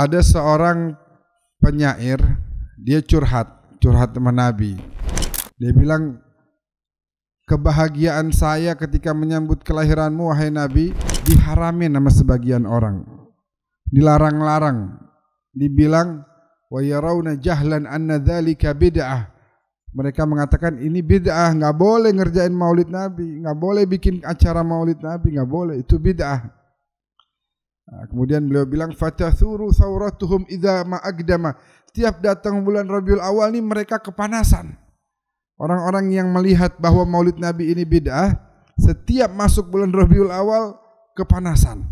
ada seorang penyair dia curhat curhat teman Nabi dia bilang kebahagiaan saya ketika menyambut kelahiranmu wahai Nabi diharamin sama sebagian orang dilarang-larang dibilang wa yarawna jahlan anna dzalika bid'ah mereka mengatakan ini bid'ah nggak boleh ngerjain maulid nabi nggak boleh bikin acara maulid nabi nggak boleh itu bid'ah Nah, kemudian beliau bilang fatathuru sauratuhum idza ma agdama. Setiap datang bulan Rabiul Awal ini mereka kepanasan. Orang-orang yang melihat bahwa Maulid Nabi ini bid'ah, setiap masuk bulan Rabiul Awal kepanasan.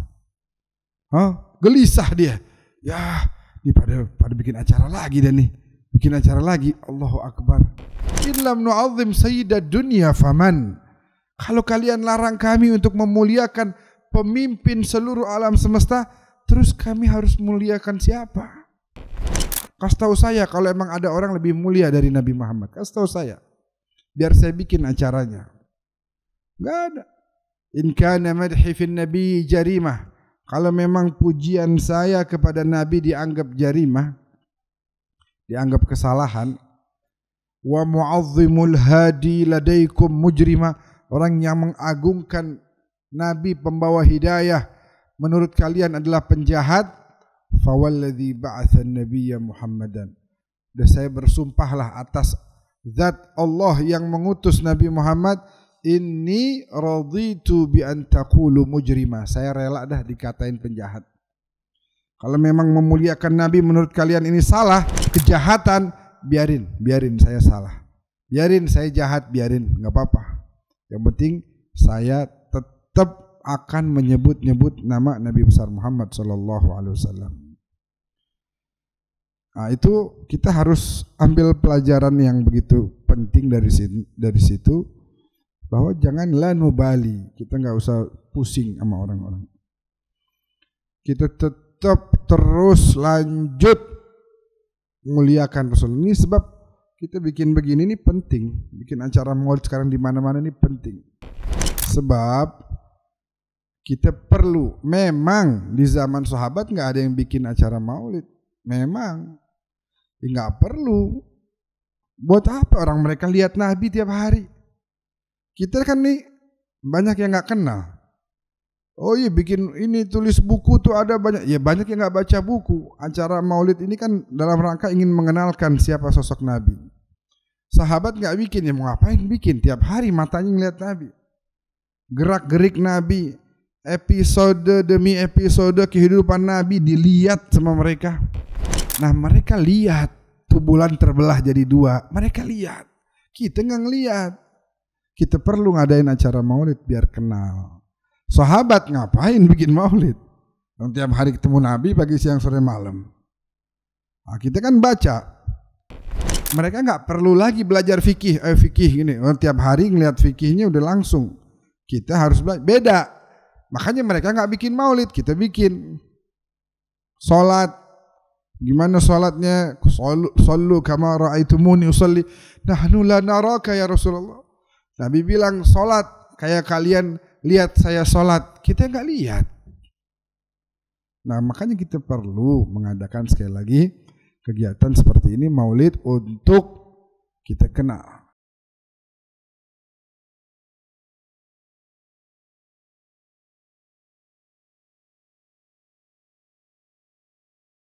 Gelisah dia. Ya, ini pada pada bikin acara lagi dan nih. Bikin acara lagi. Allahu Akbar. In lam nu'azzim sayyidad dunya faman. Kalau kalian larang kami untuk memuliakan pemimpin seluruh alam semesta, terus kami harus muliakan siapa? Kasih tahu saya kalau emang ada orang lebih mulia dari Nabi Muhammad. Kasih tahu saya. Biar saya bikin acaranya. Gak ada. In kana madhi fin nabi jarimah. Kalau memang pujian saya kepada Nabi dianggap jarimah, dianggap kesalahan, wa mu'azzimul hadi ladaikum mujrima, orang yang mengagungkan nabi pembawa hidayah menurut kalian adalah penjahat, fawalladhi ba'atsa nabiyya Muhammadan. Dan saya bersumpahlah atas zat Allah yang mengutus Nabi Muhammad, ini raditu bi antakulu mujrima. Saya rela dah dikatain penjahat. Kalau memang memuliakan Nabi menurut kalian ini salah, kejahatan, biarin, biarin saya salah. Biarin saya jahat, biarin, nggak apa-apa. Yang penting saya tetap akan menyebut-nyebut nama Nabi besar Muhammad Shallallahu Alaihi Wasallam. Nah, itu kita harus ambil pelajaran yang begitu penting dari sini dari situ bahwa jangan nubali bali kita nggak usah pusing sama orang-orang. Kita tetap terus lanjut muliakan Rasul. Ini sebab kita bikin begini ini penting, bikin acara maulid sekarang di mana-mana ini penting. Sebab kita perlu memang di zaman sahabat nggak ada yang bikin acara maulid. Memang ya nggak ya, perlu. Buat apa orang mereka lihat Nabi tiap hari? Kita kan nih banyak yang nggak kenal. Oh iya bikin ini tulis buku tuh ada banyak ya banyak yang nggak baca buku. Acara Maulid ini kan dalam rangka ingin mengenalkan siapa sosok Nabi. Sahabat nggak bikin ya mau ngapain bikin tiap hari matanya ngeliat Nabi. Gerak gerik Nabi, episode demi episode kehidupan Nabi dilihat sama mereka. Nah mereka lihat bulan terbelah jadi dua. Mereka lihat. Kita nggak ngelihat. Kita perlu ngadain acara maulid biar kenal. Sahabat ngapain bikin maulid? Dan tiap hari ketemu Nabi pagi siang sore malam. Nah, kita kan baca. Mereka nggak perlu lagi belajar fikih, eh, fikih gini. Dan oh, tiap hari ngelihat fikihnya udah langsung. Kita harus belajar. Beda Makanya mereka nggak bikin maulid, kita bikin. Salat gimana salatnya? Sallu, sallu kama raaitumuni usalli Nahnu la naraka ya Rasulullah. Nabi bilang salat kayak kalian lihat saya salat. Kita nggak lihat. Nah, makanya kita perlu mengadakan sekali lagi kegiatan seperti ini maulid untuk kita kenal.